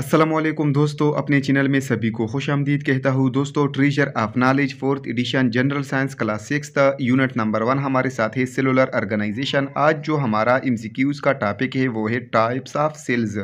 असलम दोस्तों अपने चैनल में सभी को खुश आमदीद कहता हूँ दोस्तों treasure of knowledge fourth edition general science class six unit number one हमारे साथ है सेलुलर ऑर्गेनाइजेशन आज जो हमारा एमसीक्यूज़ का टॉपिक है वो है टाइप्स ऑफ सेल्स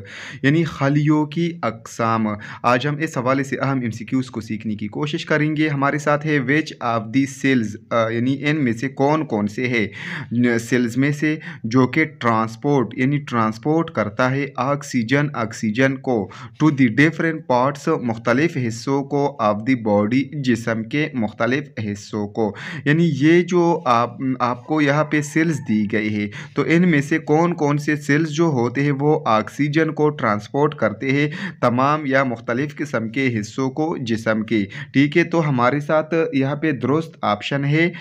यानी खलियों की अकसाम आज हम इस हवाले से अहम एमसीक्यूज़ को सीखने की कोशिश करेंगे हमारे साथ है वेच ऑफ दी सेल्स यानी इन में से कौन कौन से है सेल्स में से जो कि ट्रांसपोर्ट यानी ट्रांसपोर्ट करता है ऑक्सीजन ऑक्सीजन को टू दी डिफरेंट पार्ट्स मुख्तलिफ़ हिस्सों को ऑफ दी बॉडी जिसम के मुख्तलिफ़ हिस्सों को यानी ये जो आप आपको यहाँ पे सेल्स दी गई है तो इनमें से कौन कौन से सेल्स जो होते हैं वो ऑक्सीजन को ट्रांसपोर्ट करते हैं तमाम या मुख्तलिफ़ किस्म के हिस्सों को जिसम के ठीक है तो हमारे साथ यहाँ पे दुरुस्त ऑप्शन है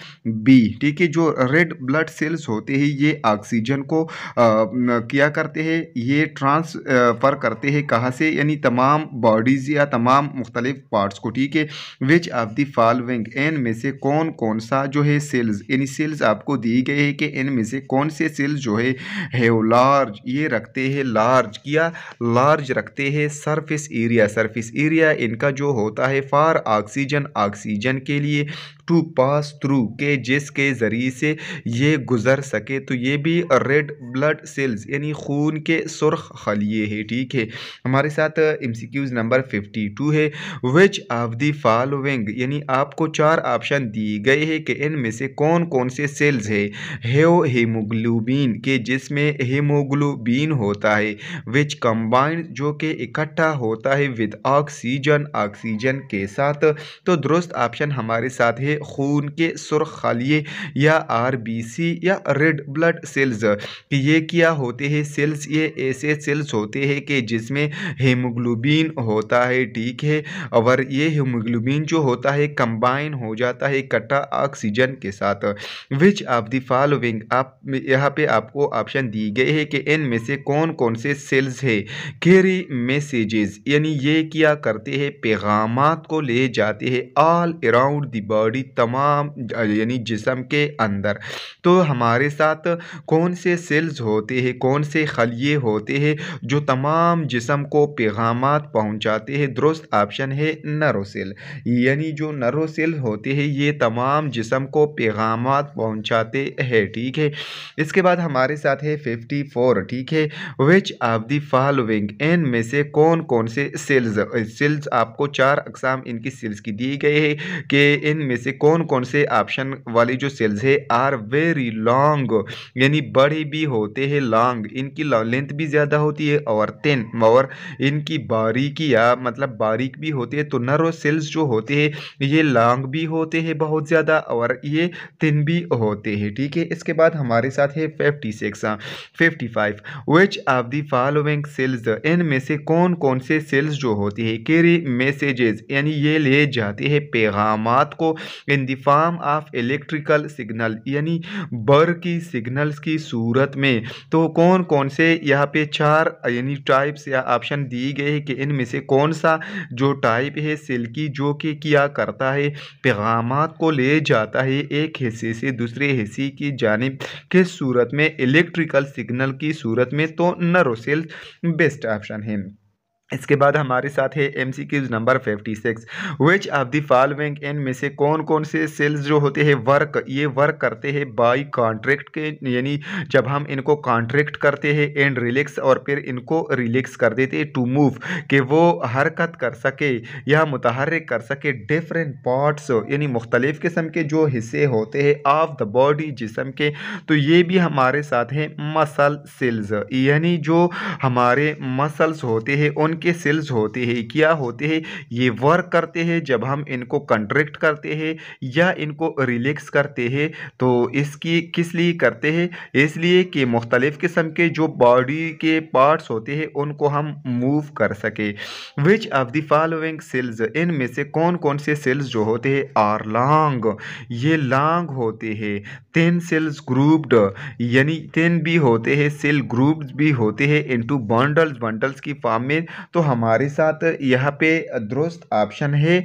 बी ठीक है जो रेड ब्लड सेल्स होते हैं ये ऑक्सीजन को आ, किया करते हैं ये ट्रांसफ़र करते हैं कहाँ से से यानी तमाम बॉडीज़ या तमाम मुख्तलिफ पार्ट्स को ठीक है विच ऑफ़ दी फॉलोइंग एन में से कौन कौन सा जो है सेल्स यानी सेल्स आपको दी गई है कि इन में से कौन से सेल्स जो है है वो लार्ज ये रखते हैं लार्ज या लार्ज रखते हैं सरफेस एरिया सरफेस एरिया इनका जो होता है फार ऑक्सीजन ऑक्सीजन के लिए टू पास थ्रू के जिसके ज़रिए से ये गुज़र सके तो ये भी रेड ब्लड सेल्स यानी खून के सुरख खलिए है ठीक है हमारे साथ M C Qs number fifty two है विच ऑफ दी फॉलोइंग यानी आपको चार ऑप्शन दिए गए हैं कि इनमें से कौन कौन से सेल्स है हेओ हेमोग्लोबिन के जिसमें हेमोग्लोबिन होता है विच कम्बाइन जो कि इकट्ठा होता है विद ऑक्सीजन ऑक्सीजन के साथ तो दुरुस्त ऑप्शन हमारे साथ है के खून के सुरख खालिए या आरबीसी या रेड ब्लड सेल्स कि ये क्या होते हैं सेल्स ये ऐसे सेल्स होते हैं कि जिसमें हेमोग्लोबिन होता है ठीक है और ये हेमोग्लोबिन जो होता है कंबाइन हो जाता है कट्टा ऑक्सीजन के साथ विच ऑफ द फॉलोइंग आप यहाँ पे आपको ऑप्शन दिए गए हैं कि इन में से कौन कौन से सेल्स है कैरी मैसेजेस यानी ये क्या करते हैं पैगाम को ले जाते हैं ऑल अराउंड द बॉडी तमाम यानी जिसम के अंदर तो हमारे साथ कौन से सेल्स होते हैं कौन से खलिए होते हैं जो तमाम जिसम को पैगाम पहुँचाते हैं दुरुस्त ऑप्शन है सेल यानी जो सेल होते हैं ये तमाम जिसम को पैगाम पहुँचाते हैं ठीक है इसके बाद हमारे साथ है फिफ्टी फोर ठीक है विच ऑफ दी फॉलोइंग इन में से कौन कौन से सेल्स सेल्स आपको चार अकसाम इनकी सेल्स की दी गई है कि इन में से कौन कौन से ऑप्शन वाली जो सेल्स है आर वेरी लॉन्ग यानी बड़े भी होते हैं लॉन्ग इनकी लेंथ भी ज़्यादा होती है और तेन और इनकी बारीकी या मतलब बारीक भी होती है तो नरो सेल्स जो होते हैं ये लॉन्ग भी होते हैं बहुत ज़्यादा और ये तिन भी होते हैं ठीक है इसके बाद हमारे साथ है fifty six fifty five which of the following cells इन में से कौन कौन से सेल्स जो होती है कैरी मैसेजेस यानी ये ले जाते हैं पैगाम को in the form of electrical signal यानी बर की सिग्नल्स की सूरत में तो कौन कौन से यहाँ पे चार यानी टाइप्स या ऑप्शन दिए गए हैं कि इनमें से कौन सा जो टाइप है सेल की जो कि किया करता है पैगाम को ले जाता है एक हिस्से से दूसरे हिस्से की जानब किस सूरत में इलेक्ट्रिकल सिग्नल की सूरत में तो नरोसेल बेस्ट ऑप्शन है इसके बाद हमारे साथ है M C Qs number fifty six which of the following इन में से कौन कौन से सेल्स जो होते हैं वर्क ये वर्क करते हैं बाय कॉन्ट्रैक्ट के यानी जब हम इनको कॉन्ट्रैक्ट करते हैं एंड रिलैक्स और फिर इनको रिलैक्स कर देते हैं टू मूव कि वो हरकत कर सके या मुतहरक कर सके डिफरेंट पार्ट्स यानी मुख्तलिफ़ किस्म के जो हिस्से होते हैं ऑफ द बॉडी जिसम के तो ये भी हमारे साथ हैं मसल सेल्स यानी जो हमारे मसल्स होते हैं उन इनके सेल्स होते हैं क्या होते हैं ये वर्क करते हैं जब हम इनको कंट्रैक्ट करते हैं या इनको रिलैक्स करते हैं तो इसकी किस लिए करते हैं इसलिए कि मुख्तलिफ़ किस्म के जो बॉडी के पार्ट्स होते हैं उनको हम मूव कर सके which of the following cells इन में से कौन कौन से सेल्स जो होते हैं आर लॉन्ग ये लॉन्ग होते हैं तीन सेल्स ग्रुप्ड यानी तीन भी होते हैं सेल ग्रुप्स भी होते हैं इनटू बंडल्स बंडल्स की फॉर्म में तो हमारे साथ यहाँ पे दुरुस्त ऑप्शन है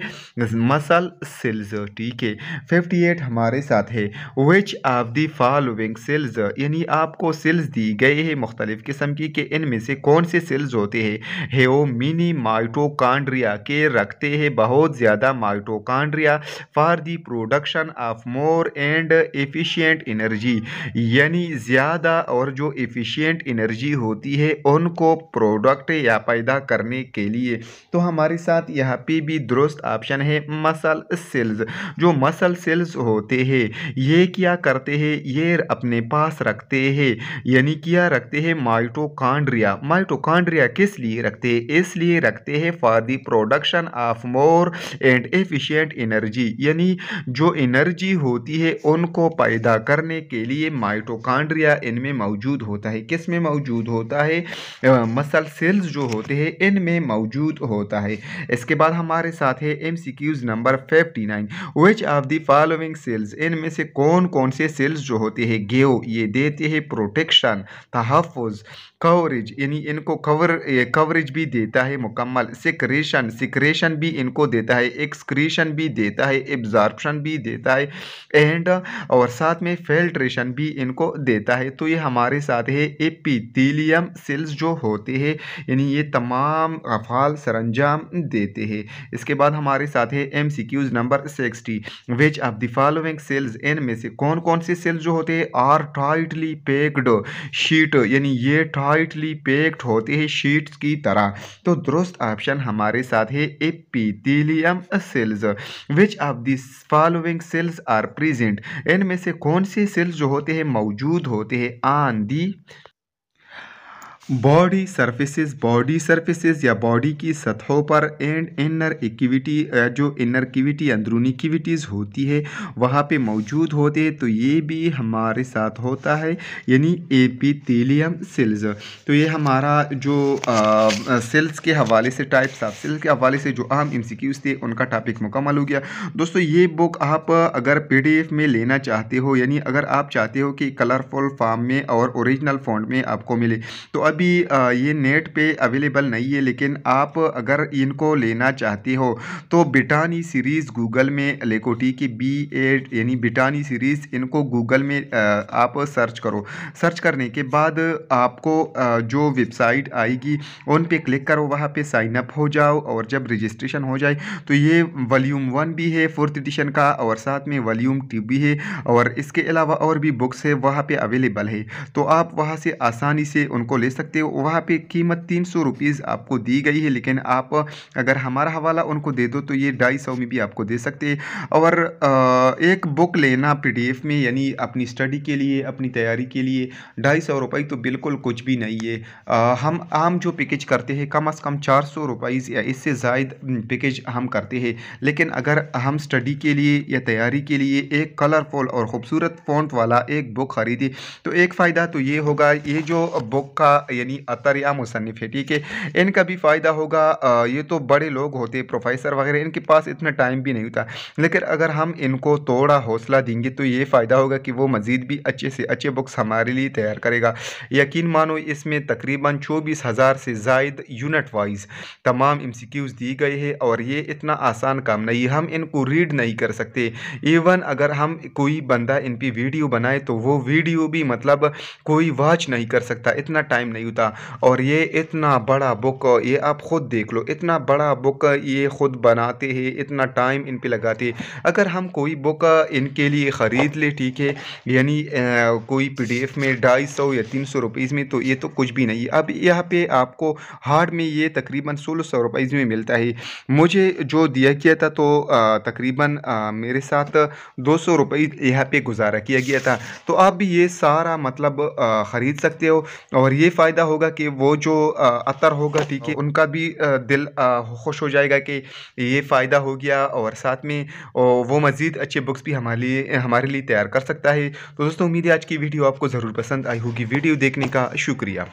मसल सेल्स ठीक है फिफ्टी एट हमारे साथ है which of the following cells यानी आपको सेल्स दी गए हैं मुख्तलिफ़ किस्म की कि इनमें से कौन से सेल्स होते हैं मिनी माइटोकांड्रिया के रखते हैं बहुत ज़्यादा mitochondria for the production of more and efficient energy यानी ज़्यादा और जो एफिशिएंट एनर्जी होती है उनको प्रोडक्ट या पैदा करने के लिए तो हमारे साथ यहाँ पे भी दुरुस्त ऑप्शन है मसल सेल्स जो मसल सेल्स होते हैं ये क्या करते हैं ये अपने पास रखते हैं यानी क्या रखते हैं माइटोकांड्रिया माइटोकांड्रिया किस लिए रखते हैं इसलिए रखते हैं for the production of more and efficient energy यानी जो एनर्जी होती है उनको पैदा करने के लिए माइटोकांड्रिया इनमें मौजूद होता है किस में मौजूद होता है मसल सेल्स जो होते हैं इन में मौजूद होता है इसके बाद हमारे साथ है M C Qs number fifty nine which of the following cells इनमें से कौन कौन से सेल्स जो होते हैं गेव ये देते हैं प्रोटेक्शन तहफ़ कवरेज यानी इनको कवर कवरेज भी देता है मुकम्मल सिक्रेशन सिक्रेशन भी इनको देता है एक्सक्रेशन भी देता है एब्जॉर्प्शन भी देता है एंड और साथ में फिल्ट्रेशन भी इनको देता है तो ये हमारे साथ है एपिथीलियम सेल्स जो होते हैं यानी ये तमाम तमाम अफाल सरंजाम देते हैं इसके बाद हमारे साथ है M C Qs number sixty which of the following cells इन में से कौन कौन से सेल्स जो होते हैं आर टाइटली पैक्ड शीट यानी ये टाइटली पैक्ड होते हैं शीट्स की तरह तो दुरुस्त ऑप्शन हमारे साथ है epithelium cells which of the following cells are present इनमें से कौन से सेल्स जो होते हैं मौजूद होते हैं on the body surfaces body surfaces या बॉडी की सतहों पर एंड इनर इक्विटी जो इनर इक्विटी अंदरूनी इक्विटीज़ होती है वहाँ पे मौजूद होते तो ये भी हमारे साथ होता है यानी एपिथेलियम सेल्स तो ये हमारा जो सेल्स के हवाले से टाइप्स ऑफ सेल्स के हवाले से जो अहम एम थे उनका टॉपिक मुकम्मल हो गया दोस्तों ये बुक आप अगर पी में लेना चाहते हो यानी अगर आप चाहते हो कि कलरफुल फार्म में और ओरिजिनल फॉन्ट में आपको मिले तो अब अभी ये नेट पे अवेलेबल नहीं है लेकिन आप अगर इनको लेना चाहते हो तो बिटानी सीरीज़ गूगल में लेकोटी की बी एड यानी बिटानी सीरीज़ इनको गूगल में आप सर्च करो सर्च करने के बाद आपको जो वेबसाइट आएगी उन पे क्लिक करो वहाँ पे साइन अप हो जाओ और जब रजिस्ट्रेशन हो जाए तो ये वॉल्यूम वन भी है फोर्थ एडिशन का और साथ में वॉल्यूम टू भी है और इसके अलावा और भी बुक्स है वहाँ पर अवेलेबल है तो आप वहाँ से आसानी से उनको ले सकते सकते हो वहाँ पे कीमत तीन सौ रुपीज़ आपको दी गई है लेकिन आप अगर हमारा हवाला उनको दे दो तो ये ढाई सौ में भी आपको दे सकते हैं और एक बुक लेना पी में यानी अपनी स्टडी के लिए अपनी तैयारी के लिए ढाई सौ रुपये तो बिल्कुल कुछ भी नहीं है हम आम जो पैकेज करते हैं कम अज़ कम चार सौ रुपये या इससे जायद पैकेज हम करते हैं लेकिन अगर हम स्टडी के लिए या तैयारी के लिए एक कलरफुल और ख़ूबसूरत फॉन्ट वाला एक बुक ख़रीदे तो एक फ़ायदा तो ये होगा ये जो बुक का यानी अतर या मुसनफ़ है ठीक है इनका भी फ़ायदा होगा ये तो बड़े लोग होते प्रोफेसर वगैरह इनके पास इतना टाइम भी नहीं होता लेकिन अगर हम इनको थोड़ा हौसला देंगे तो ये फ़ायदा होगा कि वो मज़ीद भी अच्छे से अच्छे बुक्स हमारे लिए तैयार करेगा यकीन मानो इसमें तकरीबन चौबीस हज़ार से जायद यूनिट वाइज तमाम एम सी क्यूज़ दी गए हैं और ये इतना आसान काम नहीं हम इनको रीड नहीं कर सकते इवन अगर हम कोई बंदा इन पर वीडियो बनाए तो वो वीडियो भी मतलब कोई वॉच नहीं कर सकता इतना टाइम नहीं नहीं होता और ये इतना बड़ा बुक ये आप ख़ुद देख लो इतना बड़ा बुक ये ख़ुद बनाते हैं इतना टाइम इन पर लगाते हैं अगर हम कोई बुक इनके लिए ख़रीद ले ठीक है यानी कोई पीडीएफ में ढाई सौ या तीन सौ रुपीज़ में तो ये तो कुछ भी नहीं अब यहाँ पर आपको हार्ड में ये तकरीबन सोलह सौ रुपीज़ में मिलता है मुझे जो दिया गया था तो तकरीबन मेरे साथ दो सौ रुपये यहाँ पर गुजारा किया गया था तो आप भी ये सारा मतलब ख़रीद सकते हो और ये फ़ायदा फ़ायदा होगा कि वो जो अतर होगा ठीक है हाँ। उनका भी दिल खुश हो जाएगा कि ये फ़ायदा हो गया और साथ में वो मज़ीद अच्छे बुक्स भी हमारे लिए हमारे लिए तैयार कर सकता है तो दोस्तों उम्मीद है आज की वीडियो आपको ज़रूर पसंद आई होगी वीडियो देखने का शुक्रिया